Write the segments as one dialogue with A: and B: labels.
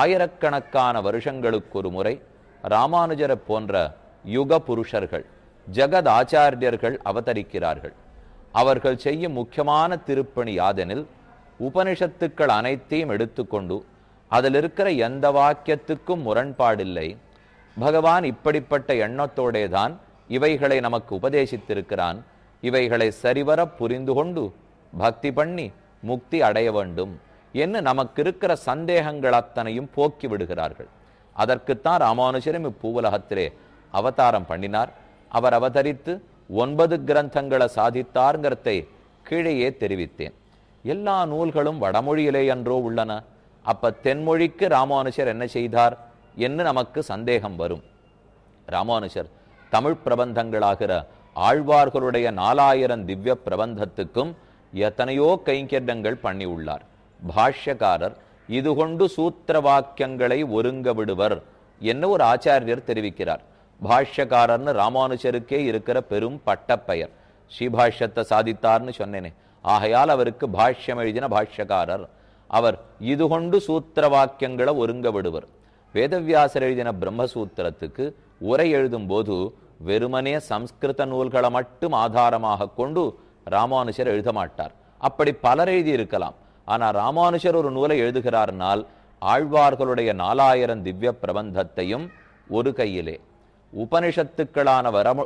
A: ஆயிரக்கணக்கான வருஷங்களுக்கு ஒரு முறை ராமானுஜரை போன்ற யுக புருஷர்கள் ஜெகத் ஆச்சாரியர்கள் அவதரிக்கிறார்கள் அவர்கள் செய்யும் முக்கியமான திருப்பணி யாதெனில் உபனிஷத்துக்கள் அனைத்தையும் எடுத்துக்கொண்டு அதில் இருக்கிற எந்த வாக்கியத்துக்கும் முரண்பாடில்லை பகவான் இப்படிப்பட்ட எண்ணத்தோடே தான் இவைகளை நமக்கு உபதேசித்திருக்கிறான் இவைகளை சரிவர புரிந்து கொண்டு பக்தி பண்ணி முக்தி அடைய வேண்டும் என்ன நமக்கு இருக்கிற சந்தேகங்கள் அத்தனையும் போக்கி விடுகிறார்கள் அதற்குத்தான் ராமானுஜரும் இப்பூவலகத்திலே அவதாரம் பண்ணினார் அவர் அவதரித்து ஒன்பது கிரந்தங்களை சாதித்தார்ங்கிறதை கீழேயே தெரிவித்தேன் எல்லா நூல்களும் வடமொழியிலே என்றோ உள்ளன அப்ப தென்மொழிக்கு ராமானுஜர் என்ன செய்தார் என்று நமக்கு சந்தேகம் வரும் ராமானுஜர் தமிழ் பிரபந்தங்களாகிற ஆழ்வார்களுடைய நாலாயிரம் திவ்ய பிரபந்தத்துக்கும் எத்தனையோ பண்ணி பண்ணியுள்ளார் பாஷ்யக்காரர் இது கொண்டு சூத்திர வாக்கியங்களை ஒருங்க விடுவர் என்ன ஒரு ஆச்சாரியர் தெரிவிக்கிறார் பாஷ்யக்காரர்னு ராமானுஜருக்கே இருக்கிற பெரும் பட்டப்பெயர் ஸ்ரீபாஷ்யத்தை சாதித்தார்னு சொன்னேனே ஆகையால் அவருக்கு பாஷ்யம் எழுதின பாஷ்யக்காரர் அவர் இது கொண்டு சூத்திர வாக்கியங்களை ஒருங்க விடுவர் வேதவியாசர் எழுதின பிரம்மசூத்திரத்துக்கு உரை எழுதும் போது வெறுமனே சம்ஸ்கிருத நூல்களை மட்டும் ஆதாரமாக கொண்டு ராமானுஷர் எழுத மாட்டார் அப்படி பலர் எழுதியிருக்கலாம் ஆனால் ராமானுஷர் ஒரு நூலை எழுதுகிறார்னால் ஆழ்வார்களுடைய நாலாயிரம் திவ்ய பிரபந்தத்தையும் ஒரு கையிலே உபனிஷத்துக்களான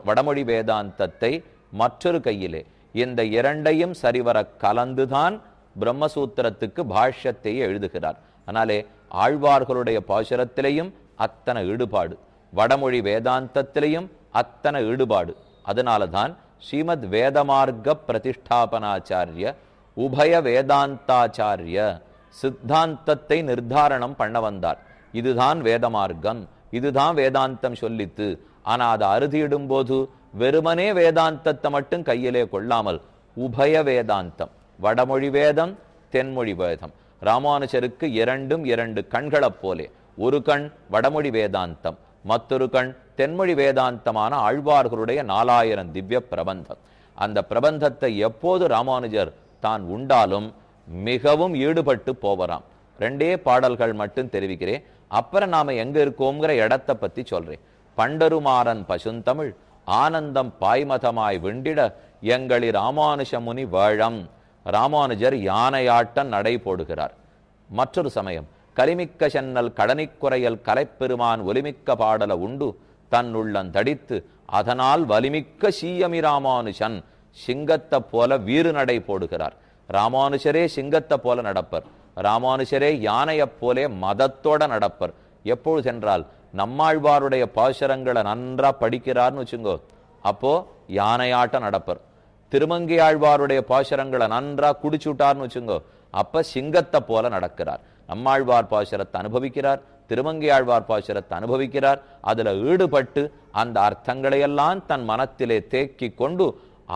A: வடமொழி வேதாந்தத்தை மற்றொரு கையிலே இந்த இரண்டையும் சரிவர கலந்துதான் பிரம்மசூத்திரத்துக்கு பாஷ்யத்தையே எழுதுகிறார் ஆனாலே ஆழ்வார்களுடைய பாசுரத்திலையும் அத்தனை ஈடுபாடு வடமொழி வேதாந்தத்திலையும் அத்தனை ஈடுபாடு அதனால தான் ஸ்ரீமத் வேதமார்க்க பிரதிஷ்டாபனாச்சாரிய உபய வேதாந்தாச்சாரிய சித்தாந்தத்தை நிர்தாரணம் பண்ண வந்தார் இதுதான் வேத மார்க்கம் இதுதான் வேதாந்தம் சொல்லித்து ஆனால் அதை அறுதியிடும் போது வெறுமனே வேதாந்தத்தை மட்டும் கையிலே கொள்ளாமல் உபய வேதாந்தம் வடமொழி வேதம் தென்மொழி வேதம் ராமானுஜருக்கு இரண்டும் இரண்டு கண்களைப் போலே ஒரு கண் வடமொழி வேதாந்தம் மற்றொரு கண் தென்மொழி வேதாந்தமான ஆழ்வார்களுடைய நாலாயிரம் திவ்ய பிரபந்தம் அந்த பிரபந்தத்தை எப்போது ராமானுஜர் தான் உண்டாலும் மிகவும் ஈடுபட்டு போவராம் ரெண்டே பாடல்கள் மட்டும் தெரிவிக்கிறேன் அப்புறம் நாம எங்க இருக்கோங்கிற இடத்த பத்தி சொல்றேன் பண்டருமாறன் பசுந்தமிழ் ஆனந்தம் பாய்மதமாய் விண்டிட எங்களி ராமானுஷ முனி வழம் ராமானுஜர் யானையாட்டம் நடை போடுகிறார் மற்றொரு சமயம் கலிமிக்க சென்னல் கடனிக்குறையல் கலைப்பெருமான் ஒலிமிக்க பாடல உண்டு தன்னுள்ளந்தடித்து அதனால் வலிமிக்க சீயமி ராமானுஷன் சிங்கத்தை போல வீறு நடை போடுகிறார் ராமானுஷரே சிங்கத்தை போல நடப்பர் ராமானுஷரே யானையைப் போலே மதத்தோட நடப்பர் எப்பொழுது சென்றால் நம்மாழ்வாருடைய பாசரங்களை நன்றா படிக்கிறார்னு வச்சுங்கோ அப்போ யானையாட்டம் நடப்பர் திருமங்கையாழ்வாருடைய பாசரங்களை நன்றா குடிச்சுட்டார்னு வச்சுங்கோ அப்ப சிங்கத்தை போல நடக்கிறார் நம்மாழ்வார் பாசரத்தை அனுபவிக்கிறார் ஆழ்வார் பாசரத்தை அனுபவிக்கிறார் அதுல ஈடுபட்டு அந்த அர்த்தங்களையெல்லாம் தன் மனத்திலே தேக்கி கொண்டு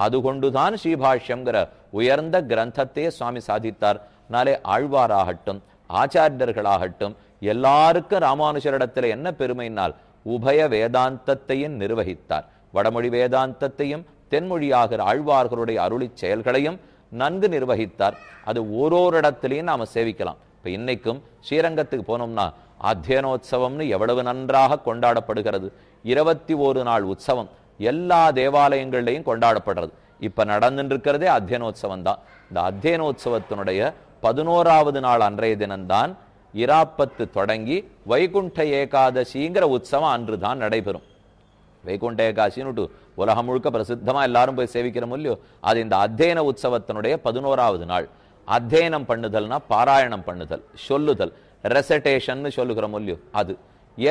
A: அதுகொண்டுதான் ஸ்ரீபாஷ்யங்கிற உயர்ந்த கிரந்தத்தையே சுவாமி சாதித்தார் நாளே ஆழ்வாராகட்டும் ஆச்சாரியர்களாகட்டும் எல்லாருக்கும் ராமானுஜரிடத்தில் என்ன பெருமைனால் உபய வேதாந்தத்தையும் நிர்வகித்தார் வடமொழி வேதாந்தத்தையும் தென்மொழியாகிற ஆழ்வார்களுடைய அருளி செயல்களையும் நன்கு நிர்வகித்தார் அது ஓரோரிடத்திலையும் நாம் சேவிக்கலாம் இப்போ இன்னைக்கும் ஸ்ரீரங்கத்துக்கு போனோம்னா அத்தியனோத்சவம்னு எவ்வளவு நன்றாக கொண்டாடப்படுகிறது இருபத்தி ஒரு நாள் உற்சவம் எல்லா தேவாலயங்கள்லையும் கொண்டாடப்படுறது இப்ப நடந்துருக்கிறதே இருக்கிறதே அத்தியனோத்சவம் தான் இந்த அத்தியனோத்சவத்தினுடைய பதினோராவது நாள் அன்றைய தினம்தான் இராப்பத்து தொடங்கி வைகுண்ட ஏகாதசிங்கிற உற்சவம் அன்று தான் நடைபெறும் வைகுண்ட ஏகாசின்னு உலகம் முழுக்க பிரசித்தமாக எல்லாரும் போய் சேவிக்கிறோம் இல்லையோ அது இந்த அத்தியன உற்சவத்தினுடைய பதினோராவது நாள் அத்தியனம் பண்ணுதல்னா பாராயணம் பண்ணுதல் சொல்லுதல் ரெசட்டேஷன் சொல்லுகிறோம் இல்லையோ அது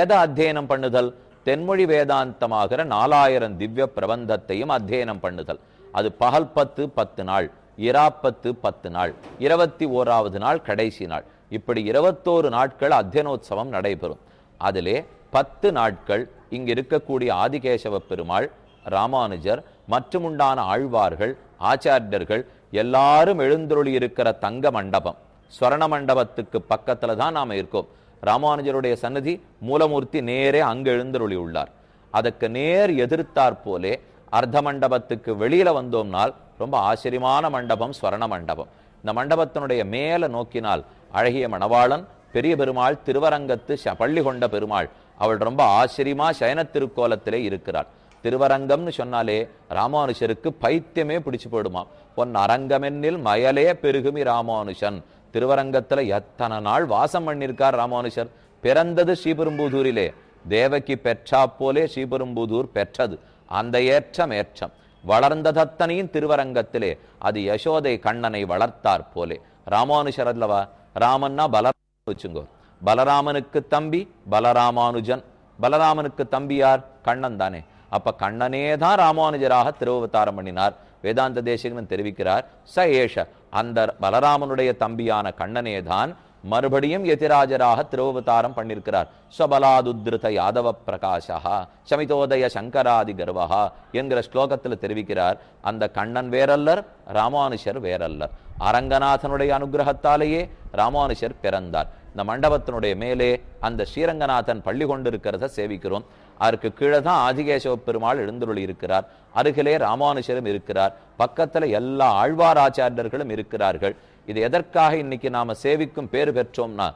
A: எதை அத்தியனம் பண்ணுதல் தென்மொழி வேதாந்தமாகிற நாலாயிரம் திவ்ய பிரபந்தத்தையும் அத்தியனம் பண்ணுதல் அது பகல் பத்து பத்து நாள் இராப்பத்து பத்து நாள் இருபத்தி ஓராவது நாள் கடைசி நாள் இப்படி இருபத்தோரு நாட்கள் அத்தியனோத்சவம் நடைபெறும் அதிலே பத்து நாட்கள் இங்கு இருக்கக்கூடிய ஆதிகேசவ பெருமாள் ராமானுஜர் மற்றுமுண்டான ஆழ்வார்கள் ஆச்சாரியர்கள் எல்லாரும் எழுந்தொழி இருக்கிற தங்க மண்டபம் ஸ்வரண மண்டபத்துக்கு பக்கத்தில் தான் நாம் இருக்கோம் ராமானுஜருடைய சன்னதி மூலமூர்த்தி நேரே அங்கு எழுந்தருளி உள்ளார் அதற்கு நேர் எதிர்த்தாற் போலே அர்த்த மண்டபத்துக்கு வெளியில வந்தோம்னால் ரொம்ப ஆச்சரியமான மண்டபம் ஸ்வரண மண்டபம் இந்த மண்டபத்தினுடைய மேல நோக்கினால் அழகிய மணவாளன் பெரிய பெருமாள் திருவரங்கத்து பள்ளி கொண்ட பெருமாள் அவள் ரொம்ப ஆச்சரியமா சயன திருக்கோலத்திலே இருக்கிறாள் திருவரங்கம்னு சொன்னாலே ராமானுஷருக்கு பைத்தியமே பிடிச்சு போயிடுமாம் பொன் அரங்கமென்னில் மயலே பெருகுமி ராமானுஷன் திருவரங்கத்தில் எத்தனை நாள் வாசம் பண்ணியிருக்கார் ராமானுஷர் பிறந்தது ஸ்ரீபெரும்புதூரிலே தேவக்கு பெற்றா போலே ஸ்ரீபெரும்புதூர் பெற்றது அந்த ஏற்றம் ஏற்றம் வளர்ந்ததத்தனையும் திருவரங்கத்திலே அது யசோதை கண்ணனை வளர்த்தார் போலே ராமானுஷர் அல்லவா ராமன்னா பலராமன் வச்சுங்கோ பலராமனுக்கு தம்பி பலராமானுஜன் பலராமனுக்கு தம்பியார் கண்ணன் தானே அப்ப கண்ணனே தான் ராமானுஜராக திருவவதாரம் பண்ணினார் வேதாந்த தேசிகனும் தெரிவிக்கிறார் ச ஏஷ அந்த பலராமனுடைய தம்பியான கண்ணனே தான் மறுபடியும் எதிராஜராக திருவவதாரம் பண்ணிருக்கிறார் சபலாதுத்ருத யாதவ பிரகாஷா சமிதோதய சங்கராதி கர்வா என்கிற ஸ்லோகத்தில் தெரிவிக்கிறார் அந்த கண்ணன் வேறல்லர் ராமானுஷர் வேறல்லர் அரங்கநாதனுடைய அனுகிரகத்தாலேயே ராமானுஷர் பிறந்தார் இந்த மண்டபத்தினுடைய மேலே அந்த ஸ்ரீரங்கநாதன் பள்ளி கொண்டிருக்கிறத சேவிக்கிறோம் அதற்கு கீழே தான் ஆதிகேசவ பெருமாள் எழுந்தருளி இருக்கிறார் அருகிலே ராமானுஷரும் இருக்கிறார் பக்கத்தில் எல்லா ஆழ்வாராச்சாரியர்களும் இருக்கிறார்கள் இது எதற்காக இன்னைக்கு நாம சேவிக்கும் பேர் பெற்றோம்னா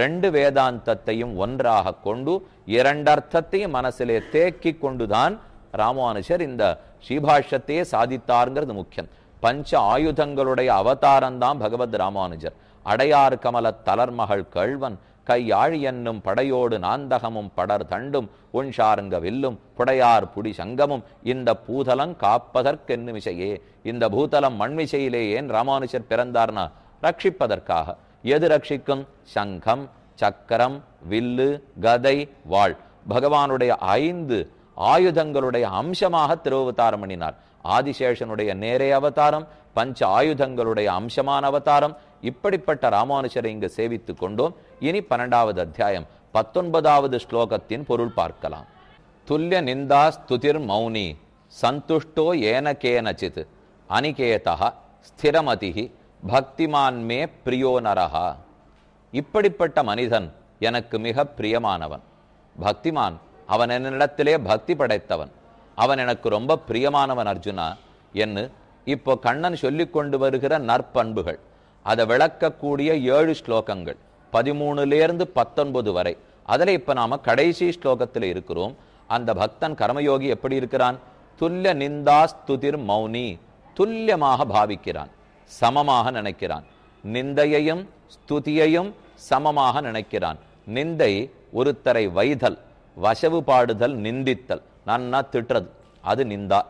A: ரெண்டு வேதாந்தத்தையும் ஒன்றாக கொண்டு இரண்டர்த்தத்தையும் மனசிலே தேக்கி கொண்டுதான் ராமானுஷர் இந்த ஸ்ரீபாஷத்தையே சாதித்தாருங்கிறது முக்கியம் பஞ்ச ஆயுதங்களுடைய அவதாரம்தான் பகவத் ராமானுஜர் அடையார் கமல தளர்மகள் கழ்வன் கையாழி என்னும் படையோடு நாந்தகமும் படர் தண்டும் உன்ஷாருங்க வில்லும் புடையார் புடி சங்கமும் இந்த பூதலம் காப்பதற்கென்னு விசையே இந்த பூதலம் விசையிலே ஏன் ராமானுஜர் பிறந்தார்னா ரட்சிப்பதற்காக எது ரட்சிக்கும் சங்கம் சக்கரம் வில்லு கதை வாழ் பகவானுடைய ஐந்து ஆயுதங்களுடைய அம்சமாக திருவுவதாரம் பண்ணினார் ஆதிசேஷனுடைய நேரே அவதாரம் பஞ்ச ஆயுதங்களுடைய அம்சமான அவதாரம் இப்படிப்பட்ட ராமானுஜரை இங்கு சேவித்துக் கொண்டோம் இனி பன்னெண்டாவது அத்தியாயம் பத்தொன்பதாவது ஸ்லோகத்தின் பொருள் பார்க்கலாம் துல்லிய நிந்தா ஸ்துதிர் மௌனி சந்துஷ்டோ ஏனகேனச்சித் அனிகேதா ஸ்திரமதி பக்திமான்மே பிரியோ நரஹா இப்படிப்பட்ட மனிதன் எனக்கு மிக பிரியமானவன் பக்திமான் அவன் என்னிடத்திலே பக்தி படைத்தவன் அவன் எனக்கு ரொம்ப பிரியமானவன் அர்ஜுனா என்று இப்போ கண்ணன் சொல்லிக் கொண்டு வருகிற நற்பண்புகள் அதை விளக்கக்கூடிய ஏழு ஸ்லோகங்கள் பதிமூணுலேருந்து பத்தொன்பது வரை அதில் இப்போ நாம் கடைசி ஸ்லோகத்தில் இருக்கிறோம் அந்த பக்தன் கர்மயோகி எப்படி இருக்கிறான் துல்ல நிந்தா ஸ்துதிர் மௌனி துல்லியமாக பாவிக்கிறான் சமமாக நினைக்கிறான் நிந்தையையும் ஸ்துதியையும் சமமாக நினைக்கிறான் நிந்தை ஒருத்தரை வைதல் வசவு பாடுதல் நிந்தித்தல் நன்னா திட்டுறது அது நிந்தா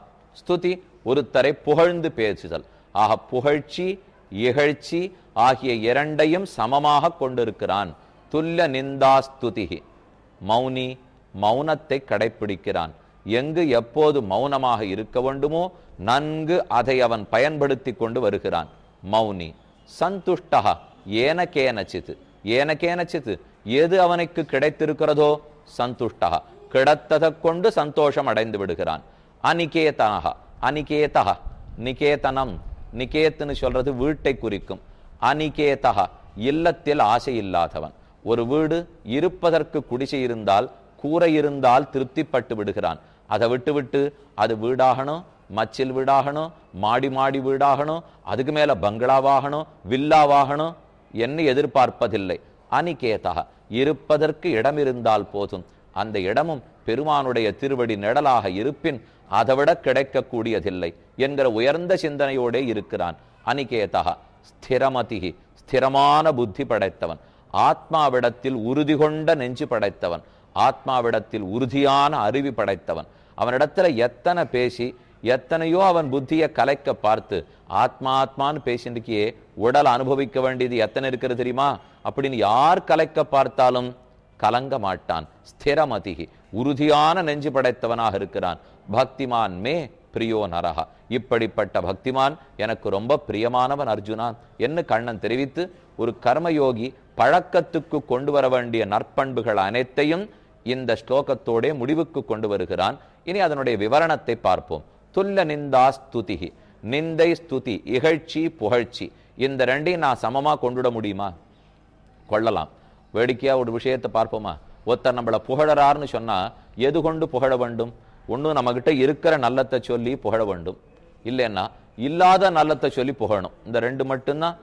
A: ஸ்துதி ஒருத்தரை புகழ்ந்து பேசுதல் ஆக புகழ்ச்சி இகழ்ச்சி ஆகிய இரண்டையும் சமமாக கொண்டிருக்கிறான் துல்ல நிந்தாஸ்துதிகி மௌனி மௌனத்தை கடைபிடிக்கிறான் எங்கு எப்போது மௌனமாக இருக்க வேண்டுமோ நன்கு அதை அவன் பயன்படுத்தி கொண்டு வருகிறான் மௌனி சந்துஷ்டா ஏனக்கேனச்சித்து ஏனக்கேனச்சித்து எது அவனுக்கு கிடைத்திருக்கிறதோ சந்துஷ்டா கிடத்ததை கொண்டு சந்தோஷம் அடைந்து விடுகிறான் அனிகேதனகா அனிகேதா நிகேதனம் நிகேத்துன்னு சொல்றது வீட்டை குறிக்கும் அநிகேதா இல்லத்தில் ஆசை இல்லாதவன் ஒரு வீடு இருப்பதற்கு குடிசை இருந்தால் கூரை இருந்தால் திருப்திப்பட்டு விடுகிறான் அதை விட்டுவிட்டு அது வீடாகணும் மச்சில் வீடாகணும் மாடி மாடி வீடாகணும் அதுக்கு மேல பங்களாவாகணும் வில்லாவாகணும் என்ன எதிர்பார்ப்பதில்லை அனிகேதா இருப்பதற்கு இடம் இருந்தால் போதும் அந்த இடமும் பெருமானுடைய திருவடி நிழலாக இருப்பின் அதைவிட கிடைக்கக்கூடியதில்லை என்கிற உயர்ந்த சிந்தனையோடே இருக்கிறான் அனிகேதா ஸ்திரமதிகி ஸ்திரமான புத்தி படைத்தவன் ஆத்மாவிடத்தில் உறுதி கொண்ட நெஞ்சு படைத்தவன் ஆத்மாவிடத்தில் உறுதியான அறிவி படைத்தவன் அவனிடத்துல எத்தனை பேசி எத்தனையோ அவன் புத்தியை கலைக்க பார்த்து ஆத்மா ஆத்மான்னு பேசிட்டுக்கே உடல் அனுபவிக்க வேண்டியது எத்தனை இருக்கிறது தெரியுமா அப்படின்னு யார் கலைக்க பார்த்தாலும் கலங்க மாட்டான் ஸ்திரமதிகி உறுதியான நெஞ்சு படைத்தவனாக இருக்கிறான் பக்திமான் மே பிரியோ நரகா இப்படிப்பட்ட பக்திமான் எனக்கு ரொம்ப பிரியமானவன் அர்ஜுனான் என்று கண்ணன் தெரிவித்து ஒரு கர்மயோகி பழக்கத்துக்கு கொண்டு வர வேண்டிய நற்பண்புகள் அனைத்தையும் இந்த ஸ்லோகத்தோடே முடிவுக்கு கொண்டு வருகிறான் இனி அதனுடைய விவரணத்தை பார்ப்போம் துல்ல நிந்தா ஸ்துதிகி நிந்தை ஸ்துதி இகழ்ச்சி புகழ்ச்சி இந்த ரெண்டையும் நான் சமமாக கொண்டுட முடியுமா கொள்ளலாம் வேடிக்கையாக ஒரு விஷயத்தை பார்ப்போமா ஒருத்தர் நம்மளை புகழறாருன்னு சொன்னால் எது கொண்டு புகழ வேண்டும் ஒன்று நம்மக்கிட்ட இருக்கிற நல்லத்தை சொல்லி புகழ வேண்டும் இல்லைன்னா இல்லாத நல்லத்தை சொல்லி புகழணும் இந்த ரெண்டு மட்டும்தான்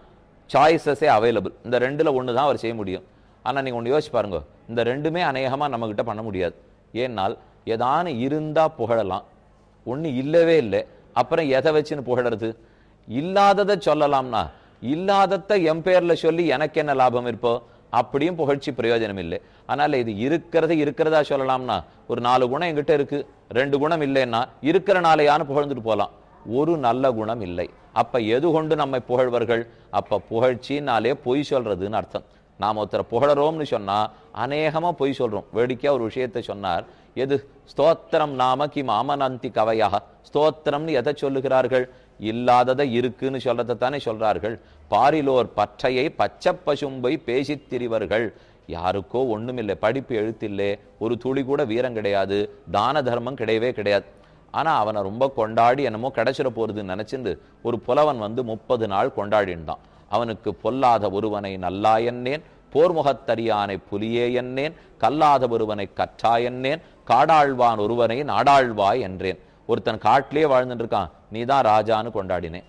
A: சாய்ஸஸே அவைலபிள் இந்த ரெண்டில் ஒன்று தான் அவர் செய்ய முடியும் ஆனால் நீங்கள் ஒன்று யோசிச்சு பாருங்க இந்த ரெண்டுமே அநேகமாக நம்மக்கிட்ட பண்ண முடியாது ஏன்னால் ஏதானு இருந்தால் புகழலாம் ஒன்று இல்லவே இல்லை அப்புறம் எதை வச்சுன்னு புகழறது இல்லாததை சொல்லலாம்னா இல்லாதத்தை என் பேரில் சொல்லி எனக்கு என்ன லாபம் இருப்போம் அப்படியும் புகழ்ச்சி பிரயோஜனம் இல்லை ஆனால் இது இருக்கிறது இருக்கிறதா சொல்லலாம்னா ஒரு நாலு குணம் எங்கிட்ட இருக்கு ரெண்டு குணம் இல்லைன்னா இருக்கிற நாளையானு புகழ்ந்துட்டு போகலாம் ஒரு நல்ல குணம் இல்லை அப்ப எது கொண்டு நம்மை புகழ்வர்கள் அப்ப புகழ்ச்சினாலே பொய் சொல்றதுன்னு அர்த்தம் நாம் ஒருத்தரை புகழறோம்னு சொன்னால் அநேகமாக பொய் சொல்கிறோம் வேடிக்கையாக ஒரு விஷயத்தை சொன்னார் எது ஸ்தோத்திரம் நாம கிம் அமனந்தி கவையாக ஸ்தோத்திரம்னு எதை சொல்லுகிறார்கள் இல்லாததை இருக்குன்னு சொல்றதை தானே சொல்றார்கள் பாரிலோர் பற்றையை பச்சை பசும்பை பேசித் திரிவர்கள் யாருக்கோ இல்லை படிப்பு எழுத்தில்லை ஒரு துளி கூட வீரம் கிடையாது தான தர்மம் கிடையவே கிடையாது ஆனால் அவனை ரொம்ப கொண்டாடி என்னமோ கிடைச்சிட போகிறதுன்னு நினச்சிருந்து ஒரு புலவன் வந்து முப்பது நாள் கொண்டாடிண்டான் அவனுக்கு பொல்லாத ஒருவனை நல்லா எண்ணேன் போர்முகத்தறியானை புலியே என்னேன் கல்லாத ஒருவனை கற்றா என்னேன் காடாழ்வான் ஒருவனை நாடாழ்வாய் என்றேன் ஒருத்தன் காட்டிலே வாழ்ந்துட்டுருக்கான் நீ தான் ராஜான்னு கொண்டாடினேன்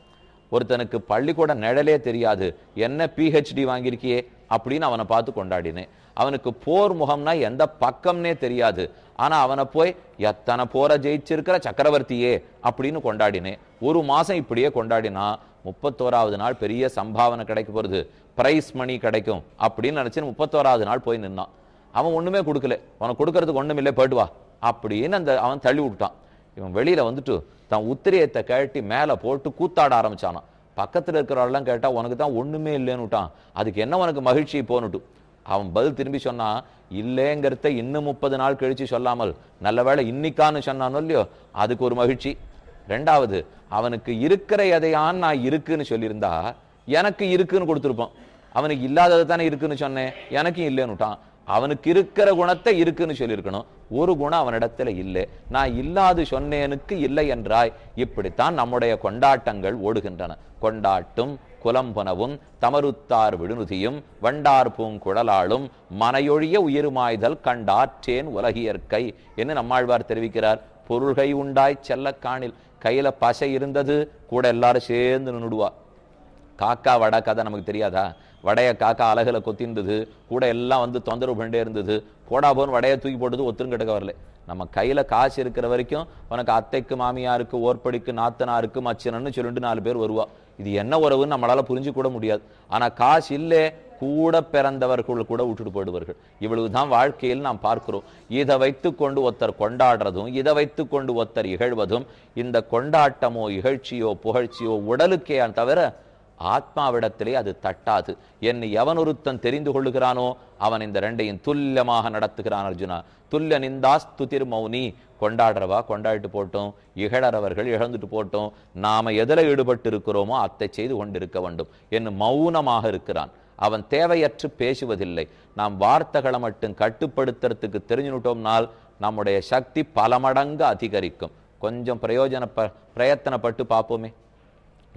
A: ஒருத்தனுக்கு பள்ளிக்கூட நிழலே தெரியாது என்ன பிஹெச்டி வாங்கியிருக்கியே அப்படின்னு அவனை பார்த்து கொண்டாடினேன் அவனுக்கு போர் முகம்னா எந்த பக்கம்னே தெரியாது ஆனால் அவனை போய் எத்தனை போரை ஜெயிச்சிருக்கிற சக்கரவர்த்தியே அப்படின்னு கொண்டாடினேன் ஒரு மாதம் இப்படியே கொண்டாடினா முப்பத்தோராவது நாள் பெரிய சம்பாவனை கிடைக்க போகிறது ப்ரைஸ் மணி கிடைக்கும் அப்படின்னு நினச்சின்னு முப்பத்தோராவது நாள் போய் நின்னான் அவன் ஒன்றுமே கொடுக்கல உனக்கு கொடுக்கறதுக்கு ஒன்றும் இல்லை போயிட்டு வா அப்படின்னு அந்த அவன் தள்ளி விட்டான் இவன் வெளியில வந்துட்டு தான் உத்திரியத்தை கழட்டி மேலே போட்டு கூத்தாட ஆரம்பிச்சானா பக்கத்தில் இருக்கிறவெல்லாம் கேட்டால் உனக்கு தான் ஒன்றுமே இல்லைன்னுட்டான் அதுக்கு என்ன உனக்கு மகிழ்ச்சி போனுட்டு அவன் பதில் திரும்பி சொன்னான் இல்லைங்கிறத இன்னும் முப்பது நாள் கழிச்சு சொல்லாமல் நல்ல வேலை இன்னைக்கான்னு சொன்னானோ இல்லையோ அதுக்கு ஒரு மகிழ்ச்சி ரெண்டாவது அவனுக்கு இருக்கிற எதையான் நான் இருக்குன்னு சொல்லியிருந்தா எனக்கு இருக்குன்னு கொடுத்துருப்பான் அவனுக்கு இல்லாதது தானே இருக்குன்னு சொன்னேன் எனக்கும் இல்லைன்னுட்டான் அவனுக்கு இருக்கிற குணத்தை இருக்குன்னு சொல்லியிருக்கணும் ஒரு குணம் அவனிடத்துல இல்லை நான் இல்லாது சொன்னேனுக்கு இல்லை என்றாய் இப்படித்தான் நம்முடைய கொண்டாட்டங்கள் ஓடுகின்றன கொண்டாட்டும் குலம்புனவும் தமருத்தார் விடுநுதியும் வண்டார் பூங்குழலாளும் மனையொழிய உயிருமாய்தல் கண்டாற்றேன் உலகியற்கை என்று நம்மாழ்வார் தெரிவிக்கிறார் பொருள்கை உண்டாய் செல்ல காணில் கையில பசை இருந்தது கூட எல்லாரும் சேர்ந்து நின்றுடுவா காக்கா வட கதை நமக்கு தெரியாதா வடைய காக்கா அழகில் கொத்திருந்தது கூட எல்லாம் வந்து தொந்தரவு பண்ணிட்டே இருந்தது கூடா போன் வடையை தூக்கி போட்டது கிடக்க வரல நம்ம கையில் காசு இருக்கிற வரைக்கும் உனக்கு அத்தைக்கு மாமியாருக்கு ஓர்படிக்கு நாத்தனாருக்கு மச்சனன்னு சொல்லிட்டு நாலு பேர் வருவா இது என்ன உறவுன்னு நம்மளால் புரிஞ்சு கூட முடியாது ஆனால் காசு இல்லை கூட பிறந்தவர்கள் கூட விட்டுட்டு போயிடுவார்கள் இவ்வளவுதான் வாழ்க்கையில் நாம் பார்க்கிறோம் இதை வைத்துக்கொண்டு ஒருத்தர் கொண்டாடுறதும் இதை வைத்துக்கொண்டு ஒருத்தர் இகழ்வதும் இந்த கொண்டாட்டமோ இகழ்ச்சியோ புகழ்ச்சியோ உடலுக்கே தவிர ஆத்மாவிடத்திலே அது தட்டாது என்னை எவன் ஒருத்தன் தெரிந்து கொள்ளுகிறானோ அவன் இந்த ரெண்டையும் துல்லியமாக நடத்துகிறான் அர்ஜுனா துல்ல நிந்தாஸ்துதிர் மௌனி கொண்டாடுறவா கொண்டாடிட்டு போட்டோம் இகழறவர்கள் இழந்துட்டு போட்டோம் நாம எதில் ஈடுபட்டு இருக்கிறோமோ அத்தை செய்து கொண்டிருக்க வேண்டும் என்று மௌனமாக இருக்கிறான் அவன் தேவையற்று பேசுவதில்லை நாம் வார்த்தைகளை மட்டும் கட்டுப்படுத்துறதுக்கு தெரிஞ்சுட்டோம்னால் நம்முடைய சக்தி பல மடங்கு அதிகரிக்கும் கொஞ்சம் பிரயோஜன பிரயத்தனப்பட்டு பார்ப்போமே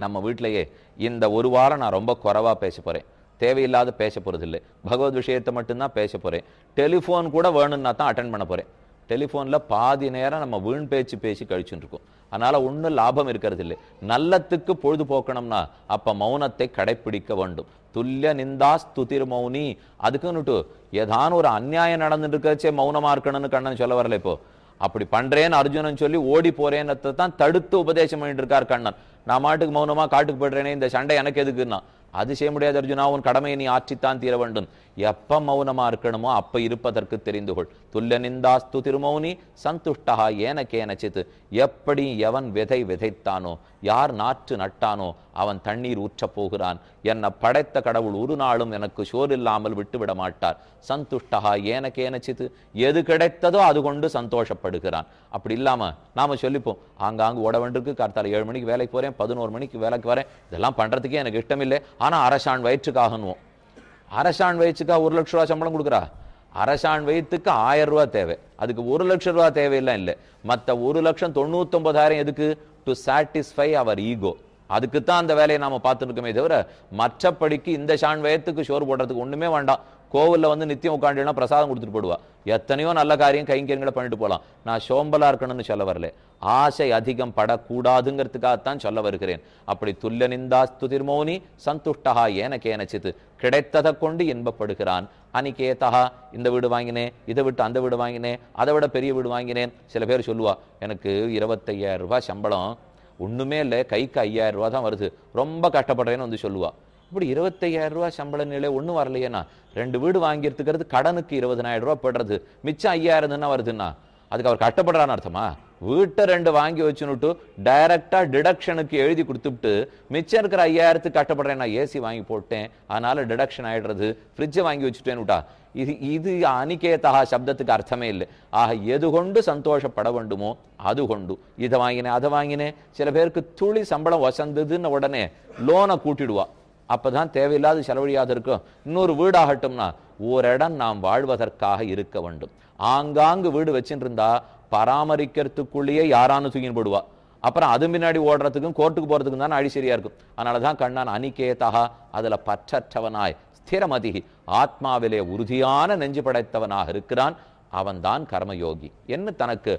A: நம்ம வீட்டிலேயே இந்த ஒரு வாரம் நான் ரொம்ப குறவாக பேச போகிறேன் தேவையில்லாத பேச போகிறது இல்லை பகவத் விஷயத்தை மட்டும்தான் பேச போகிறேன் டெலிஃபோன் கூட வேணும்னா தான் அட்டன் பண்ண போகிறேன் டெலிஃபோனில் பாதி நேரம் நம்ம வீண் பேச்சு பேசி கழிச்சுட்டு இருக்கோம் அதனால் ஒன்றும் லாபம் இருக்கிறது இல்லை நல்லத்துக்கு பொழுதுபோக்கணும்னா அப்போ மௌனத்தை கடைப்பிடிக்க வேண்டும் துல்லிய நிந்தா ஸ்துதிர் மௌனி அதுக்குன்னுட்டு ஏதான ஒரு அந்நியாயம் நடந்துட்டு இருக்கச்சே மௌனமாக இருக்கணும்னு கண்ணன் சொல்ல வரல இப்போ அப்படி பண்றேன்னு அர்ஜுனன் சொல்லி ஓடி போறேன்னு தான் தடுத்து உபதேசம் பண்ணிட்டு இருக்கார் கண்ணன் நான் மாட்டுக்கு மௌனமா காட்டுக்கு போடுறேனே இந்த சண்டை எனக்கு எதுக்குன்னா அது செய்ய முடியாது அர்ஜுனா உன் கடமையை நீ ஆற்றித்தான் தீர வேண்டும் எப்ப மௌனமா இருக்கணுமோ அப்ப இருப்பதற்கு தெரிந்துகொள் கொள் துல்ல நிந்தாஸ்து திருமௌனி சந்துஷ்டஹா ஏன கேனச்சித் எப்படி எவன் விதை விதைத்தானோ யார் நாற்று நட்டானோ அவன் தண்ணீர் ஊற்றப் போகிறான் என்னை படைத்த கடவுள் ஒரு நாளும் எனக்கு சோர் இல்லாமல் விட்டுவிட மாட்டார் சந்துஷ்டஹா ஏன கேனச்சித்து எது கிடைத்ததோ அது கொண்டு சந்தோஷப்படுகிறான் அப்படி இல்லாம நாம சொல்லிப்போம் ஆங்காங்கு ஓட வேண்டியிருக்கு கார்த்தால ஏழு மணிக்கு வேலைக்கு போறேன் பதினோரு மணிக்கு வேலைக்கு வரேன் இதெல்லாம் பண்றதுக்கே எனக்கு இஷ்டமில்லை ஆனா அரசான் வயிற்றுக்காகணுவோம் அரசாண் வயிற்றுக்கா ஒரு லட்ச ரூபா சம்பளம் கொடுக்குறா அரசாண் வயிற்றுக்கு ஆயிரம் ரூபா தேவை அதுக்கு ஒரு லட்சம் ரூபா தேவையெல்லாம் இல்லை மற்ற ஒரு லட்சம் தொண்ணூத்தொன்பதாயிரம் எதுக்கு டு சாட்டிஸ்ஃபை அவர் ஈகோ அதுக்கு தான் அந்த வேலையை நாம பார்த்துருக்கோமே தவிர மற்றபடிக்கு இந்த ஷான் வயத்துக்கு ஷோர் போடுறதுக்கு ஒண்ணுமே வேண்டாம் கோவிலில் வந்து நித்தியம் உட்காந்துனா பிரசாதம் கொடுத்துட்டு போடுவா எத்தனையோ நல்ல காரியம் கைங்கரியங்களை பண்ணிட்டு போகலாம் நான் சோம்பலாக இருக்கணும்னு சொல்ல வரல ஆசை அதிகம் படக்கூடாதுங்கிறதுக்காகத்தான் சொல்ல வருகிறேன் அப்படி துல்ல நிந்தா துதிர்மௌனி சந்துஷ்டகா ஏன கேனச்சித்து கிடைத்ததை கொண்டு இன்பப்படுகிறான் அனிகேதா இந்த வீடு வாங்கினேன் இதை விட்டு அந்த வீடு வாங்கினேன் அதை விட பெரிய வீடு வாங்கினேன் சில பேர் சொல்லுவா எனக்கு இருபத்தையாயிரம் ரூபாய் சம்பளம் ஒன்றுமே இல்லை கைக்கு ஐயாயிரம் ரூபா தான் வருது ரொம்ப கஷ்டப்படுறேன்னு வந்து சொல்லுவாள் இப்படி இருபத்தையாயிரம் ரூபாய் சம்பள நிலை ஒன்றும் வரலையேண்ணா ரெண்டு வீடு வாங்கியிருக்கிறது கடனுக்கு இருபதனாயிரம் ரூபா போடுறது மிச்சம் ஐயாயிரம் என்ன வருதுன்னா அதுக்கு அவர் கட்டப்படுறான்னு அர்த்தமா வீட்டை ரெண்டு வாங்கி வச்சுன்னுட்டு டைரக்டா டிடக்ஷனுக்கு எழுதி கொடுத்துட்டு மிச்சம் இருக்கிற ஐயாயிரத்துக்கு கட்டப்படுறேன் நான் ஏசி வாங்கி போட்டேன் அதனால டிடக்ஷன் ஆயிடுறது ஃப்ரிட்ஜை வாங்கி வச்சுட்டேன்னுட்டா இது இது அனிகேதா சப்தத்துக்கு அர்த்தமே இல்லை ஆக எது கொண்டு சந்தோஷப்பட வேண்டுமோ அது கொண்டு இதை வாங்கினேன் அதை வாங்கினேன் சில பேருக்கு துளி சம்பளம் வசந்ததுன்னு உடனே லோனை கூட்டிடுவா அப்போ தான் தேவையில்லாத செலவழியாது இருக்கும் இன்னொரு வீடாகட்டும்னா ஓரிடம் நாம் வாழ்வதற்காக இருக்க வேண்டும் ஆங்காங்கு வீடு வச்சுட்டு பராமரிக்கிறதுக்குள்ளேயே யாரானு தூக்கின்னு போடுவா அப்புறம் அது பின்னாடி ஓடுறதுக்கும் கோர்ட்டுக்கு போகிறதுக்கும் தான் அழி இருக்கும் அதனால தான் கண்ணான் அனிகேதா அதில் பற்றற்றவனாய் ஸ்திரமதி ஆத்மாவிலே உறுதியான நெஞ்சு படைத்தவனாக இருக்கிறான் அவன்தான் கர்மயோகி என்று தனக்கு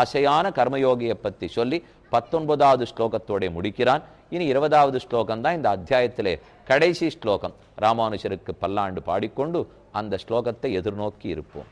A: ஆசையான கர்மயோகியை பற்றி சொல்லி பத்தொன்பதாவது ஸ்லோகத்தோட முடிக்கிறான் இனி இருபதாவது ஸ்லோகம் தான் இந்த அத்தியாயத்திலே கடைசி ஸ்லோகம் ராமானுஜருக்கு பல்லாண்டு பாடிக்கொண்டு அந்த ஸ்லோகத்தை எதிர்நோக்கி இருப்போம்